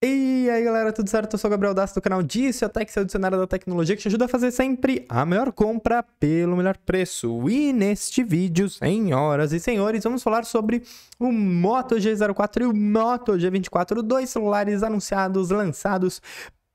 E aí galera, tudo certo? Eu sou o Gabriel Dassi do canal Disse a Tech, seu dicionário da tecnologia que te ajuda a fazer sempre a melhor compra pelo melhor preço. E neste vídeo, senhoras e senhores, vamos falar sobre o Moto G04 e o Moto G24, dois celulares anunciados, lançados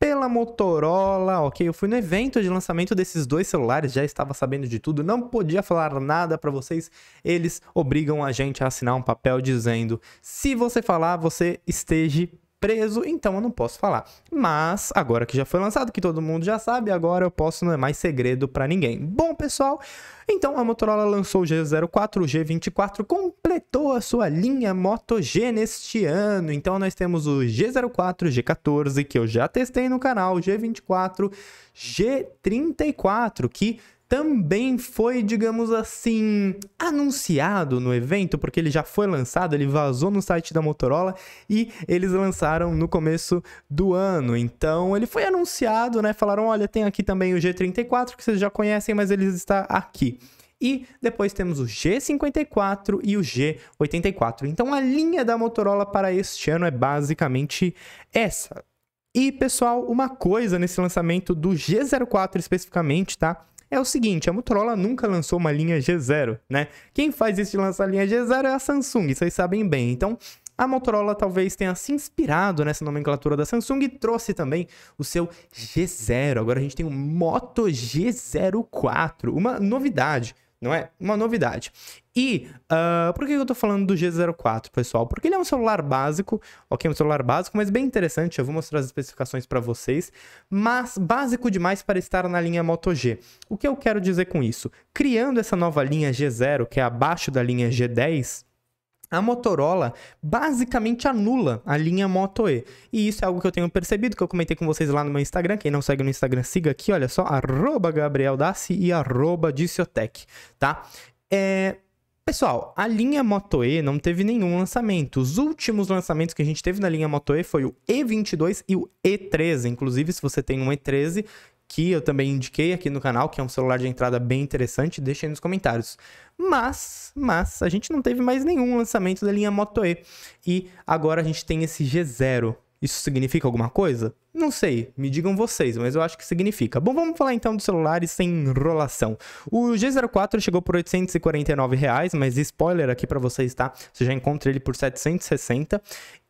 pela Motorola, ok? Eu fui no evento de lançamento desses dois celulares, já estava sabendo de tudo, não podia falar nada para vocês. Eles obrigam a gente a assinar um papel dizendo: se você falar, você esteja preso, então eu não posso falar. Mas, agora que já foi lançado, que todo mundo já sabe, agora eu posso, não é mais segredo para ninguém. Bom, pessoal, então a Motorola lançou o G04, o G24, completou a sua linha Moto G neste ano. Então nós temos o G04, G14, que eu já testei no canal, G24, G34, que também foi, digamos assim, anunciado no evento, porque ele já foi lançado, ele vazou no site da Motorola e eles lançaram no começo do ano. Então, ele foi anunciado, né? Falaram: "Olha, tem aqui também o G34 que vocês já conhecem, mas ele está aqui". E depois temos o G54 e o G84. Então a linha da Motorola para este ano é basicamente essa. E pessoal, uma coisa nesse lançamento do G04 especificamente, tá? é o seguinte, a Motorola nunca lançou uma linha G0, né? Quem faz isso de lançar a linha G0 é a Samsung, vocês sabem bem. Então, a Motorola talvez tenha se inspirado nessa nomenclatura da Samsung e trouxe também o seu G0. Agora a gente tem o Moto G04, uma novidade não é? Uma novidade. E uh, por que eu tô falando do G04, pessoal? Porque ele é um celular básico, ok? Um celular básico, mas bem interessante. Eu vou mostrar as especificações para vocês. Mas básico demais para estar na linha Moto G. O que eu quero dizer com isso? Criando essa nova linha G0, que é abaixo da linha G10, a Motorola basicamente anula a linha Moto E. E isso é algo que eu tenho percebido, que eu comentei com vocês lá no meu Instagram. Quem não segue no Instagram, siga aqui, olha só, arroba Gabriel Dassi e arroba Diciotec, tá? É, Pessoal, a linha Moto E não teve nenhum lançamento. Os últimos lançamentos que a gente teve na linha Moto E foi o E22 e o E13. Inclusive, se você tem um E13 que eu também indiquei aqui no canal, que é um celular de entrada bem interessante, deixa aí nos comentários. Mas, mas, a gente não teve mais nenhum lançamento da linha Moto E. E agora a gente tem esse G0. Isso significa alguma coisa? Não sei, me digam vocês, mas eu acho que significa. Bom, vamos falar então dos celulares sem enrolação. O G04 chegou por R$ 849, reais, mas spoiler aqui para vocês, tá? Você já encontra ele por 760.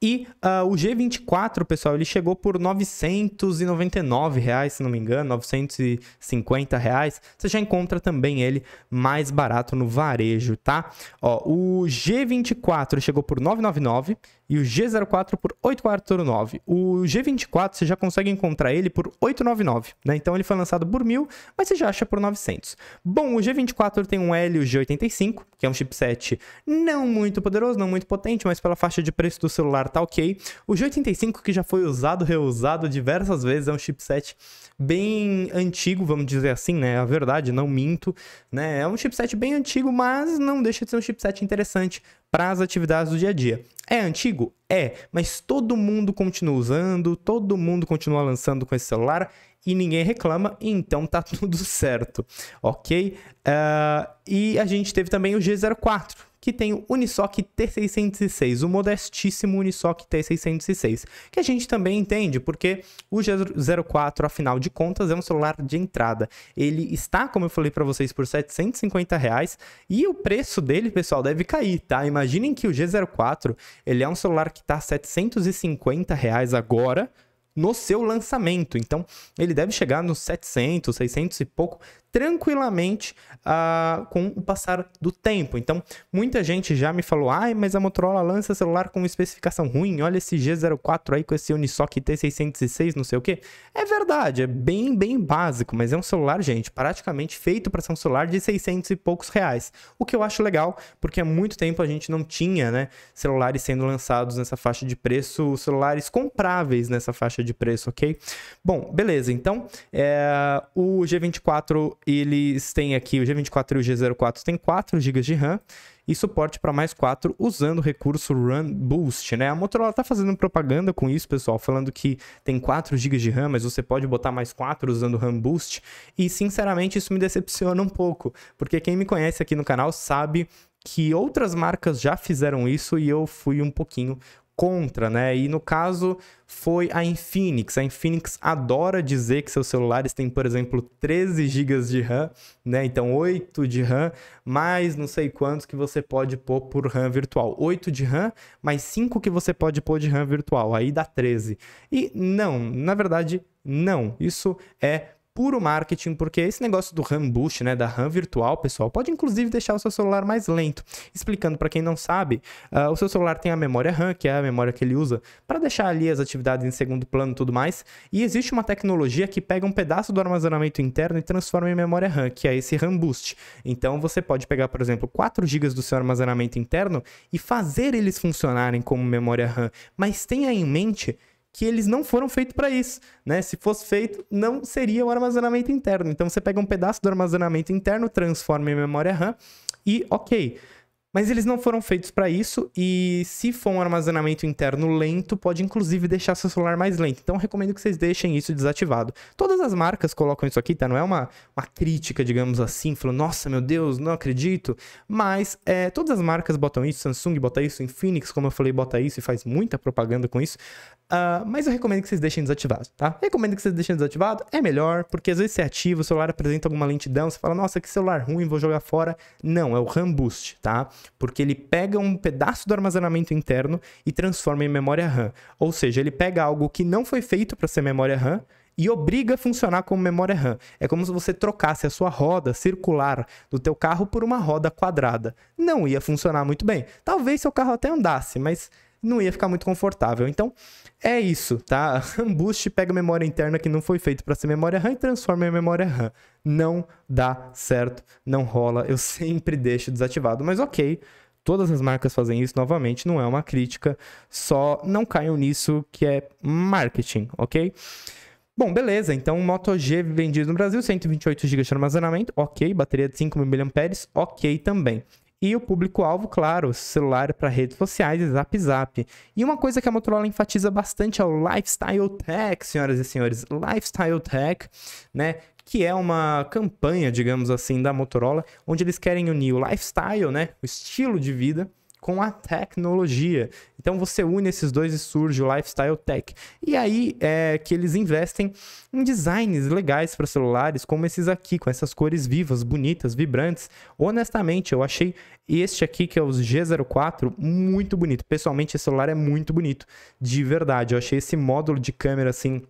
E uh, o G24, pessoal, ele chegou por R$ 999, reais, se não me engano, 950 reais. Você já encontra também ele mais barato no varejo, tá? Ó, o G24 chegou por 999 e o G04 por 849. O G24 você já já consegue encontrar ele por 899, né? Então ele foi lançado por 1000, mas você já acha por 900. Bom, o G24 tem um Helio G85, que é um chipset não muito poderoso, não muito potente, mas pela faixa de preço do celular tá ok. O G85, que já foi usado, reusado diversas vezes, é um chipset bem antigo, vamos dizer assim, né? A verdade, não minto, né? É um chipset bem antigo, mas não deixa de ser um chipset interessante para as atividades do dia a dia. É antigo? É, mas todo mundo continua usando, todo mundo continua lançando com esse celular e ninguém reclama, então tá tudo certo, ok? Uh, e a gente teve também o G04, que tem o Unisoc T606, o modestíssimo Unisoc T606, que a gente também entende, porque o G04, afinal de contas, é um celular de entrada. Ele está, como eu falei para vocês, por 750 reais e o preço dele, pessoal, deve cair, tá? Imaginem que o G04, ele é um celular que está 750 reais agora, no seu lançamento. Então, ele deve chegar nos 700, 600 e pouco tranquilamente uh, com o passar do tempo. Então, muita gente já me falou: ai, mas a Motorola lança celular com especificação ruim, olha esse G04 aí com esse Unisoc T606, não sei o que. É verdade, é bem, bem básico, mas é um celular, gente, praticamente feito para ser um celular de 600 e poucos reais. O que eu acho legal, porque há muito tempo a gente não tinha, né, celulares sendo lançados nessa faixa de preço, celulares compráveis nessa faixa faixa de preço, ok? Bom, beleza. Então, é, o G24, eles têm aqui, o G24 e o G04 tem 4 GB de RAM e suporte para mais 4 usando o recurso Run Boost, né? A Motorola está fazendo propaganda com isso, pessoal, falando que tem 4 GB de RAM, mas você pode botar mais 4 usando o RAM Boost, e sinceramente isso me decepciona um pouco, porque quem me conhece aqui no canal sabe que outras marcas já fizeram isso e eu fui um pouquinho contra, né? E no caso foi a Infinix. A Infinix adora dizer que seus celulares têm, por exemplo, 13 GB de RAM, né? Então 8 de RAM, mais não sei quantos que você pode pôr por RAM virtual. 8 de RAM, mais 5 que você pode pôr de RAM virtual, aí dá 13. E não, na verdade, não. Isso é puro marketing, porque esse negócio do RAM boost, né, da RAM virtual, pessoal, pode inclusive deixar o seu celular mais lento. Explicando para quem não sabe, uh, o seu celular tem a memória RAM, que é a memória que ele usa para deixar ali as atividades em segundo plano e tudo mais, e existe uma tecnologia que pega um pedaço do armazenamento interno e transforma em memória RAM, que é esse RAM boost. Então você pode pegar, por exemplo, 4 GB do seu armazenamento interno e fazer eles funcionarem como memória RAM, mas tenha em mente que eles não foram feitos para isso, né? Se fosse feito, não seria o armazenamento interno. Então você pega um pedaço do armazenamento interno, transforma em memória RAM e ok. Mas eles não foram feitos para isso e se for um armazenamento interno lento, pode inclusive deixar seu celular mais lento. Então recomendo que vocês deixem isso desativado. Todas as marcas colocam isso aqui, tá? Não é uma, uma crítica, digamos assim, falando, nossa, meu Deus, não acredito. Mas é, todas as marcas botam isso, Samsung bota isso, Infinix, como eu falei, bota isso e faz muita propaganda com isso. Uh, mas eu recomendo que vocês deixem desativado, tá? Recomendo que vocês deixem desativado, é melhor, porque às vezes você ativa, o celular apresenta alguma lentidão, você fala, nossa, que celular ruim, vou jogar fora. Não, é o RAM Boost, tá? porque ele pega um pedaço do armazenamento interno e transforma em memória RAM. Ou seja, ele pega algo que não foi feito para ser memória RAM e obriga a funcionar como memória RAM. É como se você trocasse a sua roda circular do teu carro por uma roda quadrada. Não ia funcionar muito bem. Talvez seu carro até andasse, mas não ia ficar muito confortável. Então, é isso, tá? Boost pega memória interna que não foi feita para ser memória RAM e transforma em memória RAM. Não dá certo, não rola, eu sempre deixo desativado, mas ok. Todas as marcas fazem isso, novamente, não é uma crítica, só não caiam nisso que é marketing, ok? Bom, beleza. Então, Moto G vendido no Brasil, 128 GB de armazenamento, ok. Bateria de 5.000 mAh, ok também. E o público-alvo, claro, celular para redes sociais zap zap. E uma coisa que a Motorola enfatiza bastante é o Lifestyle Tech, senhoras e senhores. Lifestyle Tech, né? que é uma campanha, digamos assim, da Motorola, onde eles querem unir o lifestyle, né, o estilo de vida, com a tecnologia. Então você une esses dois e surge o Lifestyle Tech. E aí é que eles investem em designs legais para celulares, como esses aqui, com essas cores vivas, bonitas, vibrantes. Honestamente, eu achei este aqui, que é o G04, muito bonito. Pessoalmente, esse celular é muito bonito, de verdade. Eu achei esse módulo de câmera assim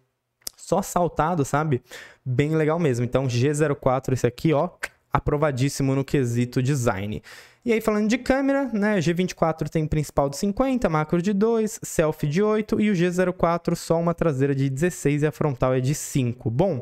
só saltado, sabe? Bem legal mesmo. Então, G04 esse aqui, ó, aprovadíssimo no quesito design. E aí, falando de câmera, né, G24 tem principal de 50, macro de 2, selfie de 8 e o G04 só uma traseira de 16 e a frontal é de 5. Bom,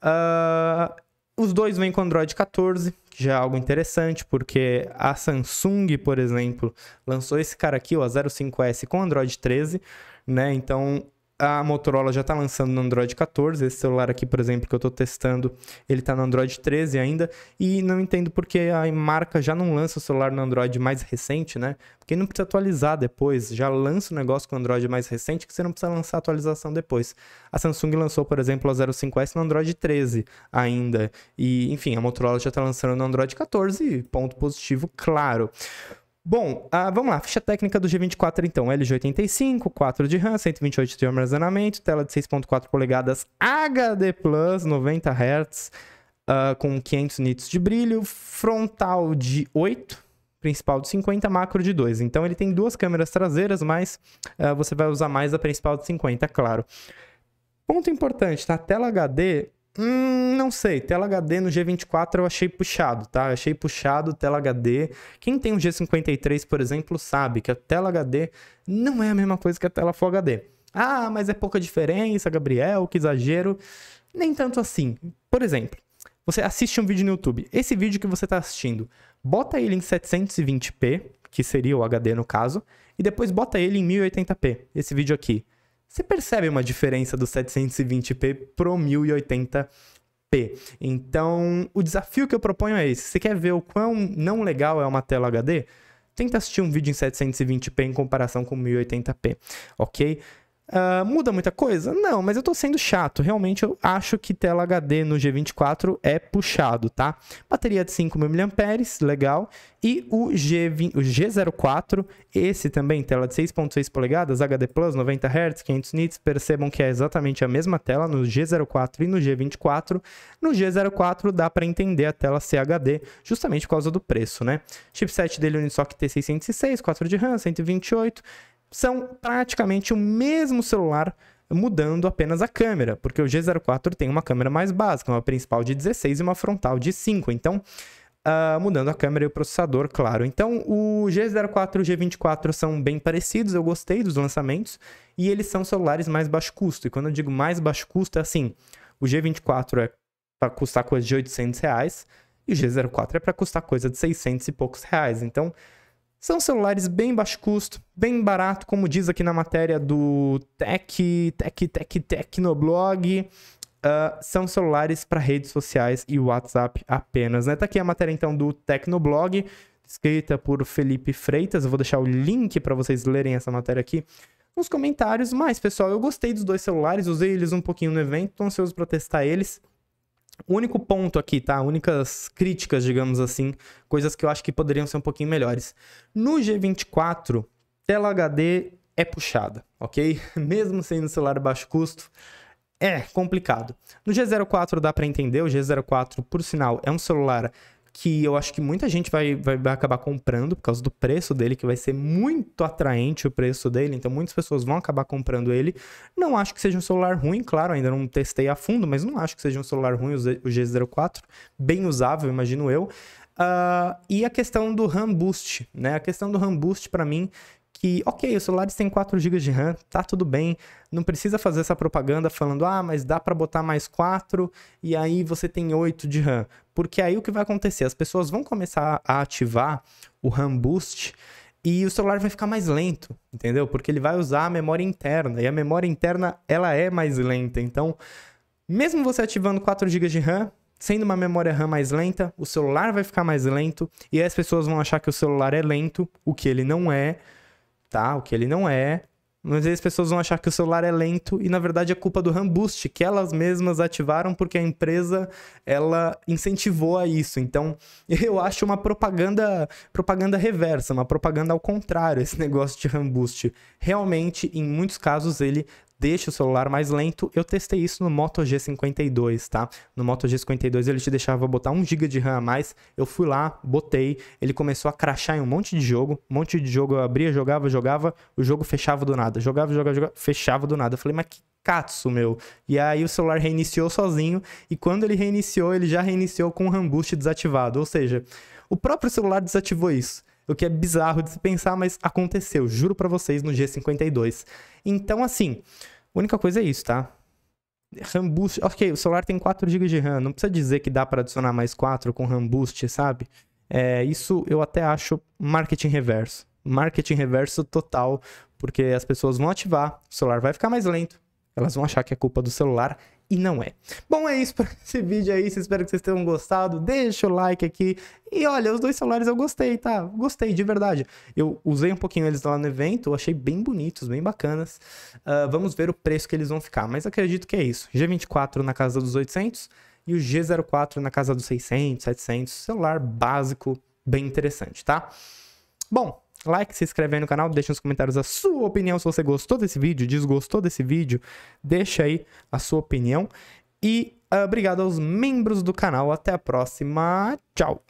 uh, os dois vêm com Android 14, que já é algo interessante, porque a Samsung, por exemplo, lançou esse cara aqui, o 05S, com Android 13, né, então a Motorola já está lançando no Android 14. Esse celular aqui, por exemplo, que eu estou testando, ele está no Android 13 ainda. E não entendo porque a marca já não lança o celular no Android mais recente, né? Porque não precisa atualizar depois. Já lança o negócio com o Android mais recente que você não precisa lançar a atualização depois. A Samsung lançou, por exemplo, a 05S no Android 13 ainda. E, enfim, a Motorola já está lançando no Android 14. Ponto positivo, claro. Bom, ah, vamos lá, ficha técnica do G24 então, LG85, 4 de RAM, 128 de armazenamento, tela de 6.4 polegadas HD+, 90 Hz, uh, com 500 nits de brilho, frontal de 8, principal de 50, macro de 2. Então ele tem duas câmeras traseiras, mas uh, você vai usar mais a principal de 50, claro. Ponto importante, tá? A tela HD Hum, não sei. Tela HD no G24 eu achei puxado, tá? Eu achei puxado tela HD. Quem tem um G53, por exemplo, sabe que a tela HD não é a mesma coisa que a tela Full HD. Ah, mas é pouca diferença, Gabriel, que exagero. Nem tanto assim. Por exemplo, você assiste um vídeo no YouTube. Esse vídeo que você está assistindo, bota ele em 720p, que seria o HD no caso, e depois bota ele em 1080p, esse vídeo aqui. Você percebe uma diferença do 720p pro 1080p. Então, o desafio que eu proponho é esse. Você quer ver o quão não legal é uma tela HD? Tenta assistir um vídeo em 720p em comparação com 1080p, ok? Uh, muda muita coisa? Não, mas eu tô sendo chato. Realmente eu acho que tela HD no G24 é puxado, tá? Bateria de 5.000 mAh, legal. E o, G20, o G04, esse também, tela de 6.6 polegadas, HD Plus, 90 Hz, 500 nits. Percebam que é exatamente a mesma tela no G04 e no G24. No G04 dá para entender a tela CHD, justamente por causa do preço, né? Chipset dele Unisoc T606, 4 de RAM, 128 são praticamente o mesmo celular, mudando apenas a câmera, porque o G04 tem uma câmera mais básica, uma principal de 16 e uma frontal de 5. Então, Uh, mudando a câmera e o processador, claro. Então, o G04 e o G24 são bem parecidos, eu gostei dos lançamentos, e eles são celulares mais baixo custo. E quando eu digo mais baixo custo, é assim: o G24 é para custar coisa de 800 reais, e o G04 é para custar coisa de 600 e poucos reais. Então, são celulares bem baixo custo, bem barato, como diz aqui na matéria do Tech, Tech, Tech, Tecnoblog. Uh, são celulares para redes sociais e WhatsApp apenas, né? Tá aqui a matéria então do Tecnoblog, escrita por Felipe Freitas. Eu vou deixar o link para vocês lerem essa matéria aqui nos comentários. Mas, pessoal, eu gostei dos dois celulares, usei eles um pouquinho no evento, tô ansioso para testar eles. O único ponto aqui, tá? Únicas críticas, digamos assim, coisas que eu acho que poderiam ser um pouquinho melhores. No G24, tela HD é puxada, ok? Mesmo sendo celular baixo custo, é complicado. No G04 dá para entender, o G04, por sinal, é um celular que eu acho que muita gente vai, vai, vai, acabar comprando por causa do preço dele, que vai ser muito atraente o preço dele, então muitas pessoas vão acabar comprando ele. Não acho que seja um celular ruim, claro, ainda não testei a fundo, mas não acho que seja um celular ruim o G04, bem usável, imagino eu. Uh, e a questão do RAM Boost, né? A questão do RAM Boost para mim que, ok, os celulares têm 4 GB de RAM, tá tudo bem, não precisa fazer essa propaganda falando, ah, mas dá para botar mais 4 e aí você tem 8 de RAM. Porque aí o que vai acontecer? As pessoas vão começar a ativar o RAM Boost e o celular vai ficar mais lento, entendeu? Porque ele vai usar a memória interna e a memória interna ela é mais lenta. Então, mesmo você ativando 4 GB de RAM, sendo uma memória RAM mais lenta, o celular vai ficar mais lento e aí as pessoas vão achar que o celular é lento, o que ele não é tá? O que ele não é. Mas aí as pessoas vão achar que o celular é lento e na verdade é culpa do Ramboost, que elas mesmas ativaram porque a empresa ela incentivou a isso. Então, eu acho uma propaganda, propaganda reversa, uma propaganda ao contrário esse negócio de Ramboost. Realmente, em muitos casos ele deixa o celular mais lento. Eu testei isso no Moto G52, tá? No Moto G52 ele te deixava botar 1 GB de RAM a mais. Eu fui lá, botei, ele começou a crashar em um monte de jogo, um monte de jogo eu abria, jogava, jogava, o jogo fechava do nada. Jogava, jogava, jogava, fechava do nada. Eu falei, mas que Katsu, meu. E aí o celular reiniciou sozinho, e quando ele reiniciou, ele já reiniciou com o RAM Boost desativado. Ou seja, o próprio celular desativou isso. O que é bizarro de se pensar, mas aconteceu, juro para vocês, no G52. Então, assim, a única coisa é isso, tá? RAM boost, ok, o celular tem 4 GB de RAM, não precisa dizer que dá para adicionar mais 4 com RAM boost, sabe? É, isso eu até acho marketing reverso. Marketing reverso total, porque as pessoas vão ativar, o celular vai ficar mais lento, elas vão achar que é culpa do celular e não é. Bom, é isso para esse vídeo aí. Espero que vocês tenham gostado. Deixa o like aqui. E olha, os dois celulares eu gostei, tá? Gostei, de verdade. Eu usei um pouquinho eles lá no evento, achei bem bonitos, bem bacanas. Uh, vamos ver o preço que eles vão ficar, mas acredito que é isso. G24 na casa dos 800 e o G04 na casa dos 600, 700. Celular básico, bem interessante, tá? Bom, like, se inscreve aí no canal, deixa nos comentários a sua opinião se você gostou desse vídeo, desgostou desse vídeo, deixa aí a sua opinião. E ah, obrigado aos membros do canal, até a próxima, tchau!